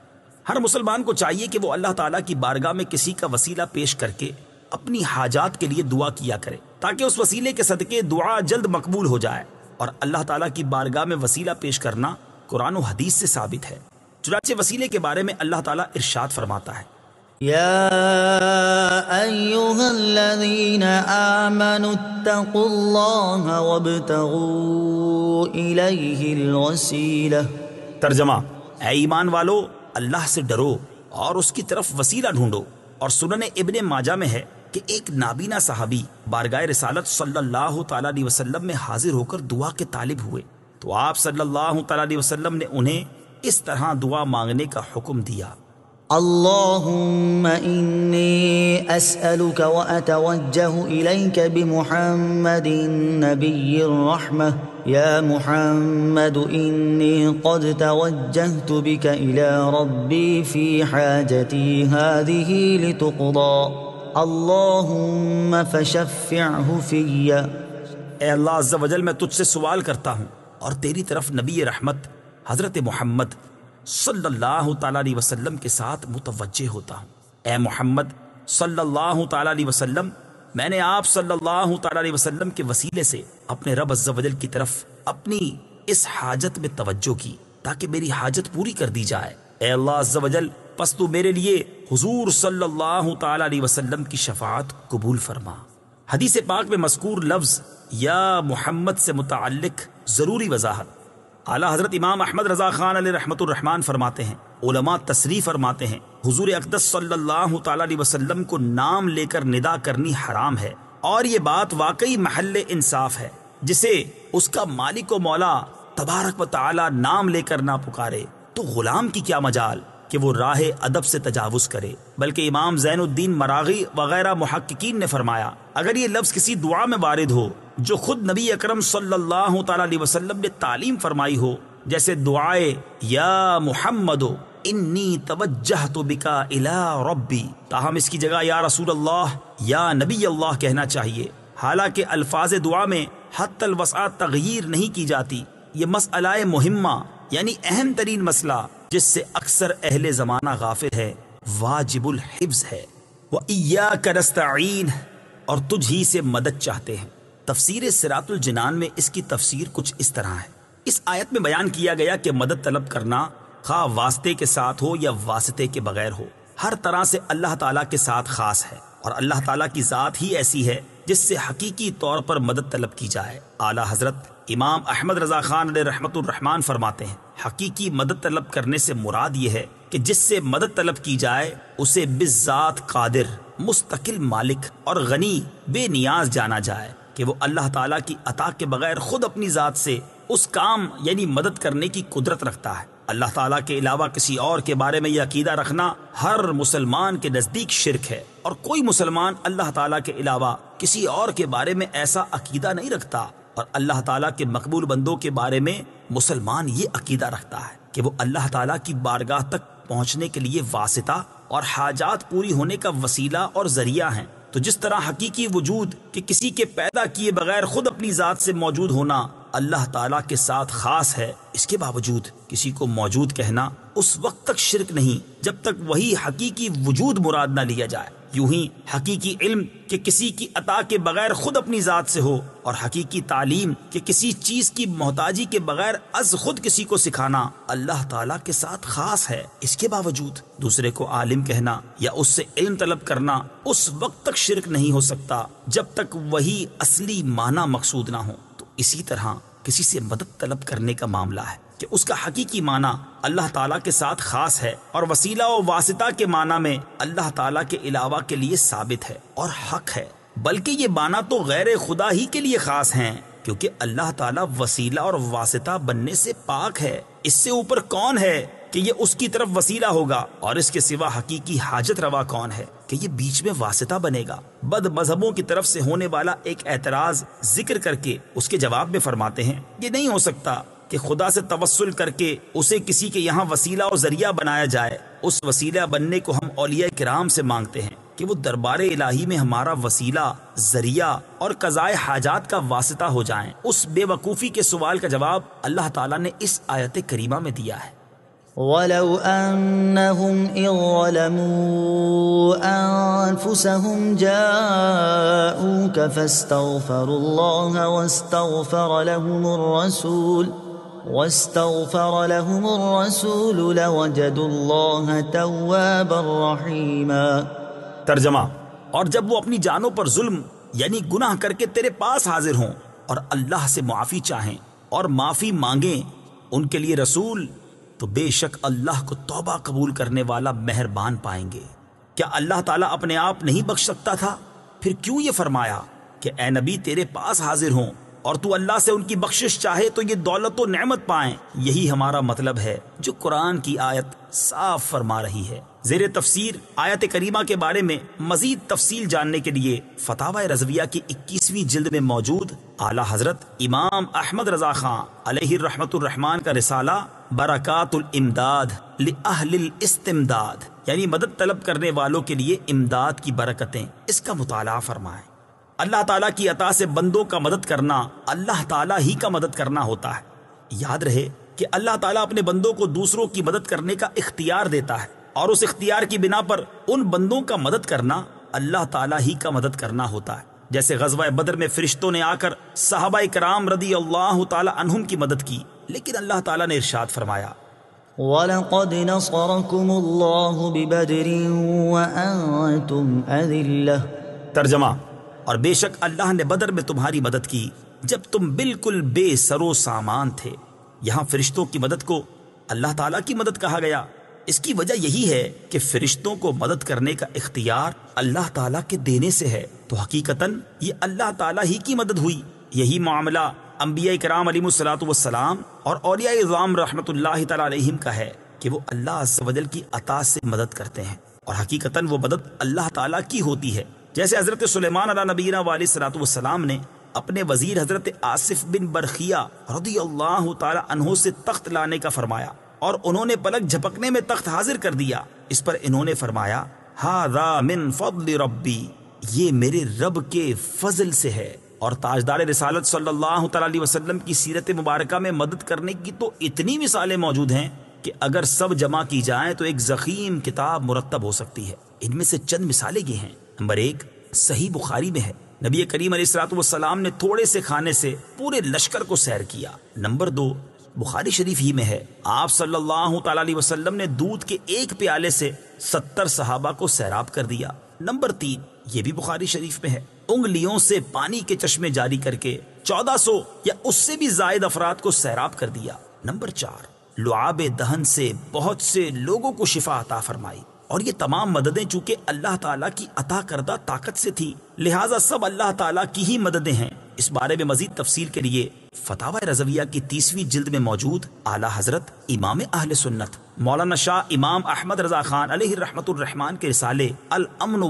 हर मुसलमान को चाहिए कि वो अल्लाह ताला की बारगाह में किसी का वसीला पेश करके अपनी हाजात के लिए दुआ किया करे ताकि उस वसीले के सदके दुआ जल्द मकबूल हो जाए और अल्लाह ताला की बारगाह में वसीला पेश करना कुरान हदीस से साबित है चुनाचे वसीले के बारे में अल्लाह ताला इरशाद फरमाता है तर्जमा أيها ईमान वालो अल्लाह से डरो और उसकी तरफ वसीला ढूंढो और सुनन इबन माजा में है कि एक नाबीना साहबी बारगाह रसालत सल्लल्लाहु अलैहि वसल्लम में हाजिर होकर दुआ के तालिब हुए तो आप सल्लल्लाहु अलैहि वसल्लम ने उन्हें इस तरह दुआ मांगने का हुक्म दिया اللهم إني أسألك وأتوجه إليك بمحمد النبي الرحمة يا محمد إني قد توجهت بك إلى ربي في حاجتي هذه لتقضى اللهم فشفعه في اے اللہ عز و جل میں تجھ سے سوال کرتا ہوں اور تیری طرف نبی رحمت حضرت محمد सल्लल्लाहु अलैहि वसल्लम के साथ मुतवजह होता हूँ ए मोहम्मद सल्लल्लाहु अलैहि वसल्लम मैंने आप सल्लल्लाहु अलैहि वसल्लम के वसीले से अपने रब अज्जवजल की तरफ अपनी इस हाजत में तवज्जो की ताकि मेरी हाजत पूरी कर दी जाए ए अल्लाह अज्जवजल पस तू मेरे लिए हुजूर सल्लल्लाहु अलैहि वसल्लम की शफात कबूल फरमा हदीस पाक में मस्कूर लफ्ज़ या मोहम्मद से मुतल ज़रूरी वजाहत आला हज़रत इमाम अहमद रज़ा ख़ान रहमतुर्रहमान फरमाते हैं उलमा तसरी फरमाते हैं हुजूर अकदस सल्लल्लाहु अलैहि वसल्लम को नाम लेकर निदा करनी हराम है और ये बात वाकई महल इंसाफ है जिसे उसका मालिक व मौला तबारक व ताला नाम लेकर ना पुकारे तो गुलाम की क्या मजाल कि वो राह अदब से तजावज़ करे बल्कि इमाम जैनुद्दीन मरागी वगैरह महक्कीन ने फरमाया अगर ये लफ्ज़ किसी दुआ में वारिद हो जो खुद नबी अकरम सल्लल्लाहु अलैहि वसल्लम ने तालीम फरमाई हो जैसे दुआए या मुहम्मद इन्नी तवज्जह तो बिका इला रब्बी ताहम इसकी जगह या रसूल अल्लाह या नबी अल्लाह कहना चाहिए हालांकि अल्फाज दुआ में हत्तल वसा तगीर नहीं की जाती ये मसलाए मुहिमा यानी अहम तरीन मसला जिससे अक्सर अहले ज़माना गाफिल है वाजिबुल हिफ्ज है व इया करस्तीन और तुझ ही से मदद चाहते हैं तफसीर सिरातुल जनान में इसकी तफसीर कुछ इस तरह है इस आयत में बयान किया गया कि मदद तलब करना खा वास्ते के साथ हो या वास्ते के बगैर हो हर तरह से अल्लाह ताला के साथ खास है और अल्लाह ताला की ज़ात ही ऐसी है जिससे हकीकी तौर पर मदद तलब की जाए आला हजरत इमाम अहमद रज़ा खान रहमतुर्रहमान फरमाते हैं हकीकी मदद तलब करने से मुराद ये है कि जिससे मदद तलब की जाए उसे बिजात कादिर मुस्तकिल मालिक और गनी बेनियाज जाना जाए कि वो अल्लाह ताला की अता के बगैर खुद अपनी ज़ात से उस काम यानी मदद करने की कुदरत रखता है अल्लाह तला के अलावा किसी और के बारे में यह अकीदा रखना हर मुसलमान के नज़दीक शिरक है और कोई मुसलमान अल्लाह तला के अलावा किसी और के बारे में ऐसा अकीदा नहीं रखता और अल्लाह ताला के मकबूल बंदों के बारे में मुसलमान ये अकीदा रखता है कि वो अल्लाह ताला की बारगाह तक पहुंचने के लिए वासिता और हाजात पूरी होने का वसीला और जरिया है तो जिस तरह हकीकी वजूद के किसी के पैदा किए बगैर खुद अपनी ज़ात से मौजूद होना अल्लाह ताला के साथ खास है इसके बावजूद किसी को मौजूद कहना उस वक्त तक शिरक नहीं जब तक वही हकीकी वजूद मुराद ना लिया जाए यूं ही हकीकी इल्म के किसी की अता के बगैर खुद अपनी ज़ात से हो और हकीकी तालीम के किसी चीज़ की मोहताजी के बगैर अज खुद किसी को सिखाना अल्लाह ताला के साथ खास है इसके बावजूद दूसरे को आलिम कहना या उससे इल्म तलब करना उस वक्त तक शिरक नहीं हो सकता जब तक वही असली माना मकसूद ना हो तो इसी तरह किसी से मदद तलब करने का मामला है कि उसका हकीकी माना अल्लाह ताला के साथ खास है और वसीला और वासिता के माना में अल्लाह ताला के अलावा के लिए साबित है और हक है बल्कि ये माना तो गैर खुदा ही के लिए खास है क्योंकि अल्लाह ताला वसीला और वासिता बनने से पाक है इससे ऊपर कौन है कि ये उसकी तरफ वसीला होगा और इसके सिवा हकीकी हाजत रवा कौन है कि ये बीच में वास्ता बनेगा बद मजहबों की तरफ से होने वाला एक एतराज जिक्र करके उसके जवाब में फरमाते हैं ये नहीं हो सकता कि खुदा से तवसल करके उसे किसी के यहाँ वसीला और जरिया बनाया जाए उस वसीला बनने को हम अलिया कराम से मांगते हैं कि वो दरबार इलाही में हमारा वसीला जरिया और कज़ाय हाजात का वास्ता हो जाए उस बेवकूफ़ी के सवाल का जवाब अल्लाह तला ने इस आयत करीमा में दिया है ولو أنهم إن أنفسهم جاءوك فاستغفروا الله واستغفر لهم الرسول واستغفر لهم الرسول लवजदु अल्लाह तर्जमा और जब वो अपनी जानों पर जुल्म यानी गुनाह करके तेरे पास हाजिर हों और अल्लाह से माफ़ी चाहें और माफ़ी मांगें उनके लिए रसूल तो बेशक अल्लाह को तौबा कबूल करने वाला मेहरबान पाएंगे क्या अल्लाह ताला अपने आप नहीं बख्श सकता था फिर क्यों ये फरमाया कि ए नबी तेरे पास हाजिर हों और तू अल्लाह से उनकी बख्शिश चाहे तो ये दौलत नमत पाए यही हमारा मतलब है जो कुरान की आयत साफ फरमा रही है जेर तफसीर आयत करीमा के बारे में मजीद तफसील जानने के लिए फतावा रजविया की इक्कीसवीं जिल्द में मौजूद आला हजरत इमाम अहमद रजा खां अलहमतरहमान का रिसाला बरक़ातुल इमदाद यानी मदद तलब करने वालों के लिए इमदाद की बरकतें इसका मुताला फरमाए अल्लाह ताला की अता से बंदों का मदद करना अल्लाह ताला ही का मदद करना होता है याद रहे कि अल्लाह ताला अपने बंदों को दूसरों की मदद करने का इख्तियार देता है और उस इख्तियार की बिना पर उन बंदों का मदद करना अल्लाह ताला ही का मदद करना होता है जैसे गजवा बदर में फरिश्तों ने आकर साहबा कराम रदी अल्लाह तुम की मदद की लेकिन अल्लाह तला ने इर्शाद फरमाया وَلَقَدْ نَصَرَكُمُ اللَّهُ بِبَدْرٍ وَأَنْتُمْ أَذِلَّةٌ ترجمة और बेशक अल्लाह ने बदर में तुम्हारी मदद की जब तुम बिल्कुल बेसरो सामान थे यहाँ फरिश्तों की मदद को अल्लाह ताला की मदद कहा गया इसकी वजह यही है कि फरिश्तों को मदद करने का इख्तियार अल्लाह ताला के देने से है तो हकीकतन ये अल्लाह ताला ही की मदद हुई यही मामला अम्बिया कराम अलीसलाम और औलियाम रहमत तम का है कि वो अल्लाह की अता से मदद करते हैं और हकीकतन वो मदद अल्लाह ताला की होती है जैसे हज़रत सलेमान अला नबीना वाली सलातम ने अपने वजीर हज़रत आसिफ बिन बरखिया रदी अल्लाह तहों से तख्त लाने का फरमाया और उन्होंने पलक झपकने में तख्त हाजिर कर दिया इस पर इन्होंने फरमाया हा मिन फल ये मेरे रब के फजल से है और ताजदार रसालत सल्लल्लाहु अलैहि वसल्लम की सीरत मुबारक में मदद करने की तो इतनी मिसालें मौजूद हैं कि अगर सब जमा की जाए तो एक जखीम किताब मुरतब हो सकती है इनमें से चंद मिसालें ये हैं नंबर एक सही बुखारी में है नबी करीम सलाम ने थोड़े से खाने से पूरे लश्कर को सैर किया नंबर दो बुखारी शरीफ ही में है आप सल्लल्लाहु अलैहि वसल्लम ने दूध के एक प्याले से सत्तर सहाबा को सैराब कर दिया नंबर तीन ये भी बुखारी शरीफ में है उंगलियों से पानी के चश्मे जारी करके चौदह सौ या उससे भी जायद अफराद को सैराब कर दिया नंबर चार लुआब दहन से बहुत से लोगों को शिफा अता फरमाई और ये तमाम मददें चूंकि अल्लाह ताला की अता करदा ताकत से थी लिहाजा सब अल्लाह ताला की ही मददें हैं इस बारे में मजीद तफसील के लिए फतावा रजविया की तीसवीं जिल्द में मौजूद आला हजरत इमाम अहल सुन्नत मौलाना शाह इमाम अहमद रजा खान अलहमतरहमान के रिसाले अल अमन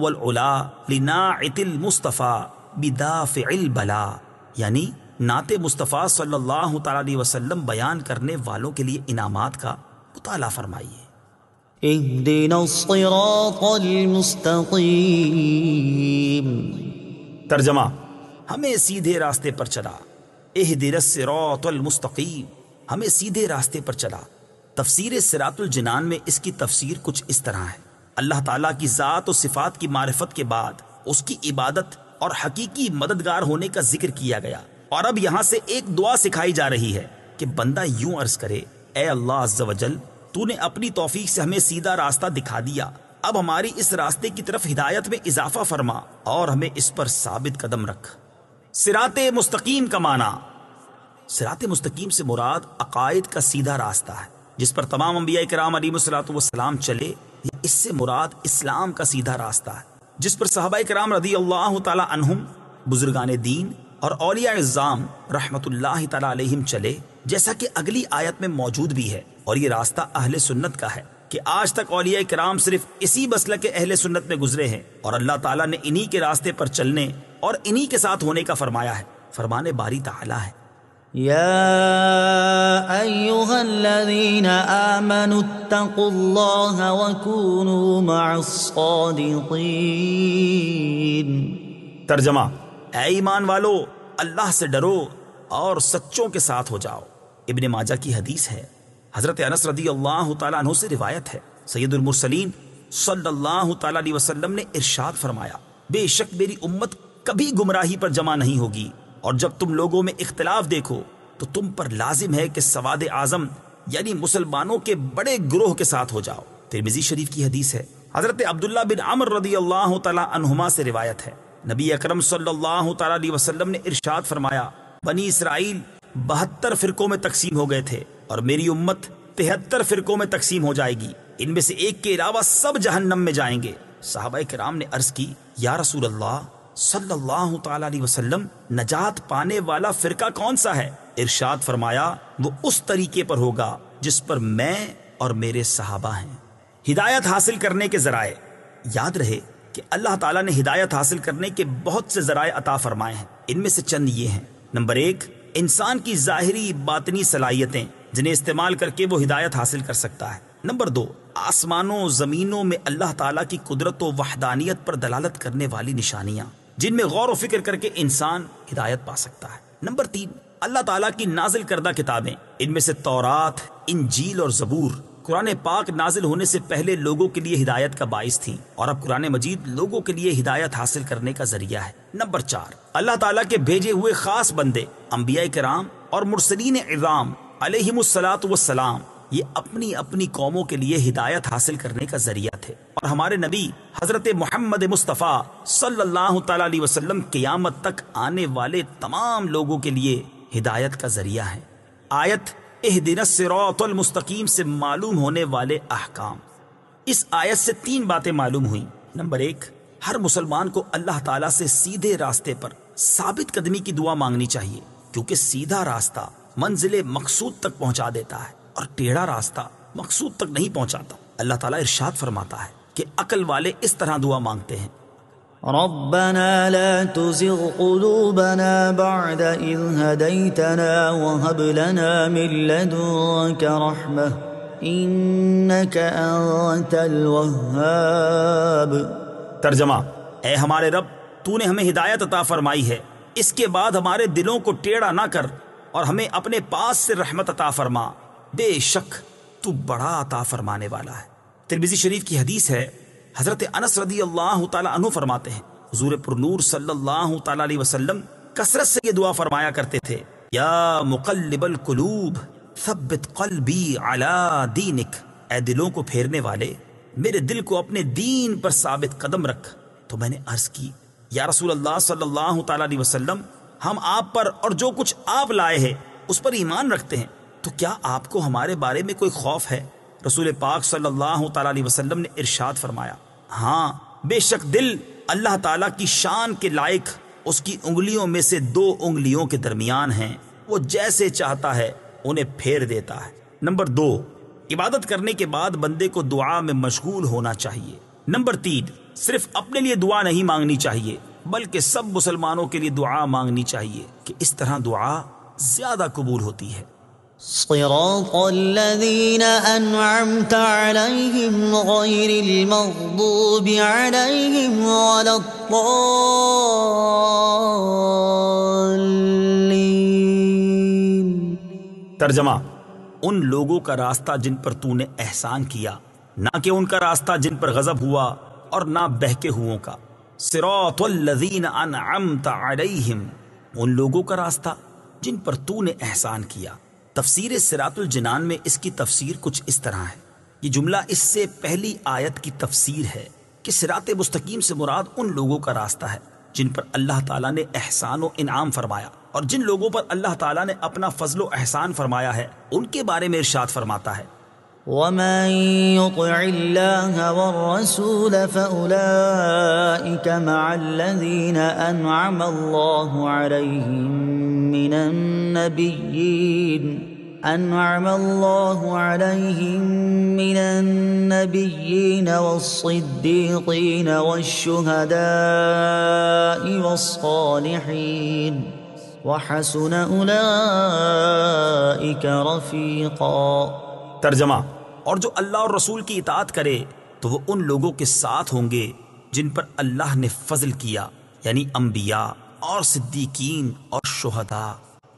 मुस्तफ़ा बिदाफ़िल बला यानी नाते मुस्तफ़ा सल्लल्लाहु अलैहि बयान करने वालों के लिए इनामात का मुताला फरमाइए तर्जमा हमें सीधे रास्ते पर चला एहदिर सिरातुल मुस्तकीम हमें सीधे रास्ते पर चला तफसीर सिरातुल जिनान में इसकी तफसीर कुछ इस तरह है अल्लाह ताला की ज़ात और सिफात की मारफत के बाद उसकी इबादत और हकीकी मददगार होने का जिक्र किया गया और अब यहाँ से एक दुआ सिखाई जा रही है कि बंदा यूं अर्ज करे ए अल्लाह अज्जा ने अपनी तोफीक से हमें सीधा रास्ता दिखा दिया अब हमारी इस रास्ते की तरफ हिदायत में इजाफा फरमा और हमें इस पर साबित कदम रख सिरात मुस्तकीम का माना सिरात मुस्तकीम से मुराद अकायद का सीधा रास्ता है जिस पर तमाम अम्बिया कराम अलीसलाम चले इससे मुराद इस्लाम का सीधा रास्ता है जिस पर साहबा कराम रदी अल्लाह तुम बुजुर्गान दीन और औलिया इज़ाम रहमतुल्लाह तम चले जैसा कि अगली आयत में मौजूद भी है और ये रास्ता अहले सुन्नत का है कि आज तक औलिया कराम सिर्फ इसी मसल के अहले सुन्नत में गुजरे हैं और अल्लाह ताला ने इन्हीं के रास्ते पर चलने और इन्हीं के साथ होने का फरमाया है फरमाने बारी ताला है يا ऐ ईमान वालो अल्लाह से डरो और सच्चों के साथ हो जाओ इबन माजा की हदीस है हजरत अनस रदी अल्लाह तु से रिवायत है सैदुलमरसलीन सल्लल्लाहु अलैहि वसल्लम ने इरशाद फरमाया बेशक मेरी उम्मत कभी गुमराही पर जमा नहीं होगी और जब तुम लोगों में इख्तलाफ देखो तो तुम पर लाजिम है कि सवाद आजम यानी मुसलमानों के बड़े ग्रोह के साथ हो जाओ तिरमिजी शरीफ की हदीस है हजरत अब्दुल्ला बिन अमर रदी अल्लाह तुमा से रिवायत है नबी अकरम सल्लल्लाहु अलैहि वसल्लम ने इरशाद फरमाया बनी इसराइल बहत्तर फिरकों में तकसीम हो गए थे और मेरी उम्मत तिहत्तर फिरकों में तकसीम हो जाएगी इनमें से एक के अलावा सब जहन्नम में जाएंगे साहबा कराम ने अर्ज की या रसूल अल्लाह सल्लल्लाहु अलैहि वसल्लम नजात पाने वाला फिरका कौन सा है इरशाद फरमाया वो उस तरीके पर होगा जिस पर मैं और मेरे साहबा हैं हिदायत हासिल करने के जराए याद रहे कि अल्लाह ताला ने हिदायत हासिल करने के बहुत से जराए अता फरमाए हैं इनमें से चंद ये हैं नंबर एक इंसान की ज़ाहरी बातनी सलाहियतें जिन्हें इस्तेमाल करके वो हिदायत हासिल कर सकता है नंबर दो आसमानों ज़मीनों में अल्लाह तला की कुदरत व वहदानियत पर दलालत करने वाली निशानियाँ जिनमें गौर व करके इंसान हिदायत पा सकता है नंबर तीन अल्लाह ताला की नाजिल करदा किताबें इनमें से तौरात इंजील और जबूर कुरान पाक नाजिल होने से पहले लोगों के लिए हिदायत का बायस थी और अब कुरान मजीद लोगों के लिए हिदायत हासिल करने का जरिया है नंबर चार अल्लाह ताला के भेजे हुए खास बंदे अम्बिया कराम और मुरसलीन इजाम अलहमसलात वसलाम ये अपनी अपनी कौमों के लिए हिदायत हासिल करने का जरिया थे और हमारे नबी हजरत मोहम्मद मुस्तफ़ा सल्लल्लाहु अलैहि वसल्लम क़यामत तक आने वाले तमाम लोगों के लिए हिदायत का जरिया है आयत एह दिन सिरातमस्तकीम से मालूम होने वाले अहकाम इस आयत से तीन बातें मालूम हुई नंबर एक हर मुसलमान को अल्लाह ताला से सीधे रास्ते पर साबित कदमी की दुआ मांगनी चाहिए क्योंकि सीधा रास्ता मंजिल मकसूद तक पहुंचा देता है और टेढ़ा रास्ता मकसूद तक नहीं पहुंचाता अल्लाह ताला इरशाद फरमाता है कि अकल वाले इस तरह दुआ मांगते हैं ربنا لا تزغ قلوبنا بعد إذ هديتنا وهب لنا من لدنك رحمة إنك أنت الوهاب तर्जमा ए हमारे रब तूने हमें हिदायत अता फरमाई है इसके बाद हमारे दिलों को टेढ़ा ना कर और हमें अपने पास से रहमत अता फरमा बेशक तू बड़ा अता फरमाने वाला है तिरमिजी शरीफ की हदीस है हज़रत अनस रदी अल्लाह तु फरमाते हैं हजूर पुरनूर सल्लल्लाहु अलैहि कसरत से ये दुआ फरमाया करते थे या मुकल्लिबल कुलूब सब्बित कल्बी अला दीनिक ए दिलों को फेरने वाले मेरे दिल को अपने दीन पर साबित कदम रख तो मैंने अर्ज की या रसूल अल्लाह सल्लल्लाहु अलैहि वसल्लम हम आप पर और जो कुछ आप लाए हैं उस पर ईमान रखते हैं तो क्या आपको हमारे बारे में कोई खौफ है रसूल पाक सल्लल्लाहु अलैहि वसल्लम ने इरशाद फरमाया हाँ बेशक दिल अल्लाह ताला की शान के लायक उसकी उंगलियों में से दो उंगलियों के दरमियान है वो जैसे चाहता है उन्हें फेर देता है नंबर दो इबादत करने के बाद बंदे को दुआ में मशगूल होना चाहिए नंबर तीन सिर्फ अपने लिए दुआ नहीं मांगनी चाहिए बल्कि सब मुसलमानों के लिए दुआ मांगनी चाहिए कि इस तरह दुआ ज्यादा कबूल होती है तर्जमा उन लोगों का रास्ता जिन पर तू ने एहसान किया ना कि उनका रास्ता जिन पर गजब हुआ और ना बहके हुओं का सिरातुल्लज़ीन अनअमत अलैहिम उन लोगों का रास्ता जिन पर तू ने एहसान किया तफसीर सिरातुलजनान में इसकी तफसीर कुछ इस तरह है ये जुमला इससे पहली आयत की तफसीर है कि सिरात मुस्तकीम से मुराद उन लोगों का रास्ता है जिन पर अल्लाह ताला ने एहसान व इनाम फरमाया और जिन लोगों पर अल्लाह ताला ने अपना फजलो एहसान फरमाया है उनके बारे में इर्शाद फरमाता है ومن يطع الله والرسول فاولئك مع الذين انعم الله عليهم من النبيين انعم الله عليهم من النبيين والصديقين والشهداء والصالحين وحسن اولئك رفيقا ترجمه और जो अल्लाह और रसूल की इतात करे तो वो उन लोगों के साथ होंगे जिन पर अल्लाह ने फजल किया यानी अम्बिया और सिद्दीकीन और शहदा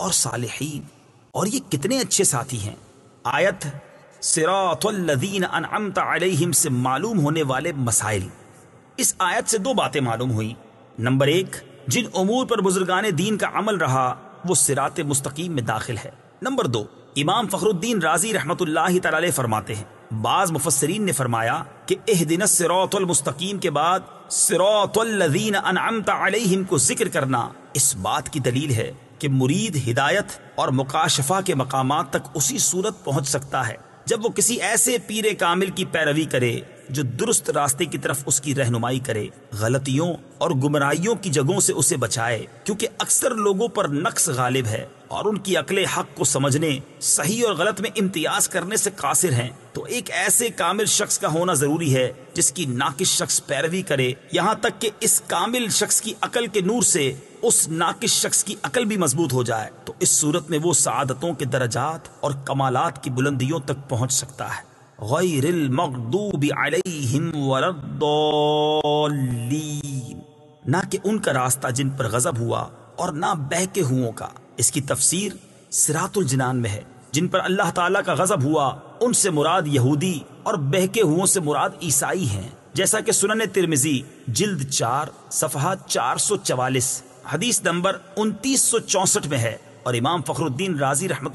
और साल और ये कितने अच्छे साथी हैं आयत सिरातुल्लदीन से मालूम होने वाले मसाइल इस आयत से दो बातें मालूम हुई नंबर एक जिन उमूर पर बुजुर्गान दीन का अमल रहा वो सिरात मुस्तकीम में दाखिल है नंबर दो इमाम फ़खरुद्दीन राजी रहमत फरमाते हैं बाज़ मुफसरीन ने फरमाया कि एह दिन सिरतुलमस्तकीम के बाद सिरतुल्लदीन अनअमत को जिक्र करना इस बात की दलील है कि मुरीद हिदायत और मुकाशफा के मकाम तक उसी सूरत पहुँच सकता है जब वो किसी ऐसे पीर कामिल की पैरवी करे जो दुरुस्त रास्ते की तरफ उसकी रहनुमाई करे गलतियों और गुमराहियों की जगहों से उसे बचाए क्योंकि अक्सर लोगों पर नक्स गालिब है और उनकी अकले हक को समझने सही और गलत में इम्तियाज करने से कासिर हैं तो एक ऐसे कामिल शख्स का होना जरूरी है जिसकी नाकिस शख्स पैरवी करे यहाँ तक कि इस कामिल शख्स की अकल के नूर से उस नाकिस शख्स की अकल भी मजबूत हो जाए तो इस सूरत में वो सदतों के दर्जात और कमालत की बुलंदियों तक पहुँच सकता है गैरिल ना कि उनका रास्ता जिन पर गजब हुआ और ना बहके हुओं का इसकी तफसीर सिरातुल जिनान में है जिन पर अल्लाह ताला का गजब हुआ उनसे मुराद यहूदी और बहके हुओं से मुराद ईसाई हैं जैसा कि सुनन तिरमिजी जिल्द चार सफहा चार सौ चवालीस हदीस नंबर उनतीस सौ चौसठ में है और इमाम फ़खरुद्दीन राजी रहमत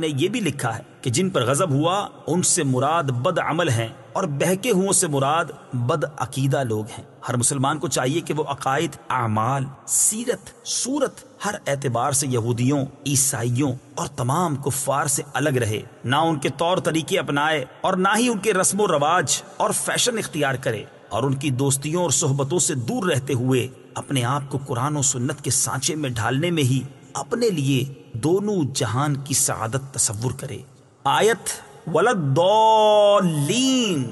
ने यह भी लिखा है कि जिन पर गज़ब हुआ उनसे मुराद बद अमल हैं और बहके हुओं से मुराद बद अकीदा लोग हैं हर मुसलमान को चाहिए कि वो अकायद अमाल सीरत सूरत हर एतबार से यहूदियों ईसाइयों और तमाम कुफार से अलग रहे ना उनके तौर तरीके अपनाए और ना ही उनके रस्म रवाज और फैशन इख्तियार करे और उनकी दोस्तियों और सोहबतों से दूर रहते हुए अपने आप को कुरान और सुन्नत के सांचे में ढालने में ही अपने लिए दोनों जहान की सआदत तस्वुर करे आयत वलदीन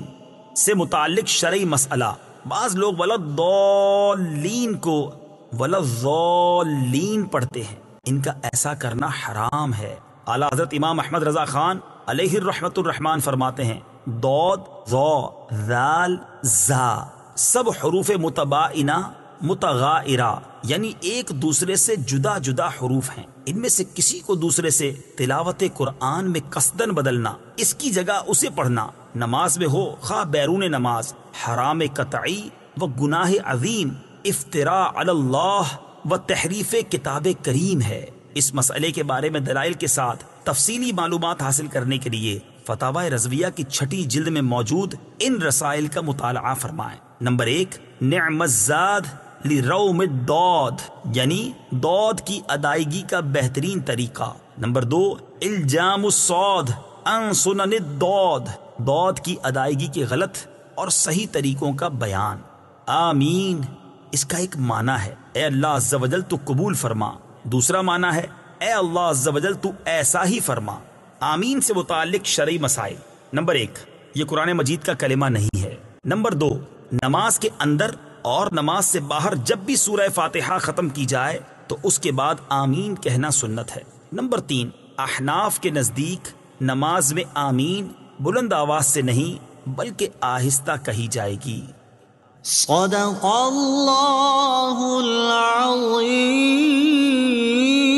से मुतल शर्य मसला बाज लोग वलदीन को वलदीन पढ़ते हैं इनका ऐसा करना हराम है आला हजरत इमाम अहमद रजा खान अलहमतरहमान फरमाते हैं दौद जो जाल जा सब हरूफ मुतबाइना मुतगा यानी एक दूसरे से जुदा जुदा हरूफ हैं इनमें से किसी को दूसरे से तिलावत कुरान में कसदन बदलना इसकी जगह उसे पढ़ना नमाज में हो खा बैरून नमाज हराम कतई व गुनाह अजीम इफ्तरा अल्लाह व तहरीफ किताब करीम है इस मसले के बारे में दलाइल के साथ तफसीली मालूम हासिल करने के लिए फतावा रजविया की छठी जिल्द में मौजूद इन रसायल का मुताल फरमाए नंबर एक नजाद लिरव यानी दौद की अदायगी का बेहतरीन तरीका नंबर दो इल्जाम सौद अनसुन की अदायगी के गलत और सही तरीकों का बयान आमीन इसका एक माना है ए अल्लाह वजल तू कबूल फरमा दूसरा माना है ए अल्लाह वजल तू ऐसा ही फरमा आमीन से मुतल शर्य मसाइल नंबर एक ये कुरान मजीद का कलेमा नहीं है नंबर दो नमाज के अंदर और नमाज से बाहर जब भी सूरह फातिहा खत्म की जाए तो उसके बाद आमीन कहना सुन्नत है नंबर तीन अहनाफ के नज़दीक नमाज में आमीन बुलंद आवाज से नहीं बल्कि आहिस्ता कही जाएगी सदक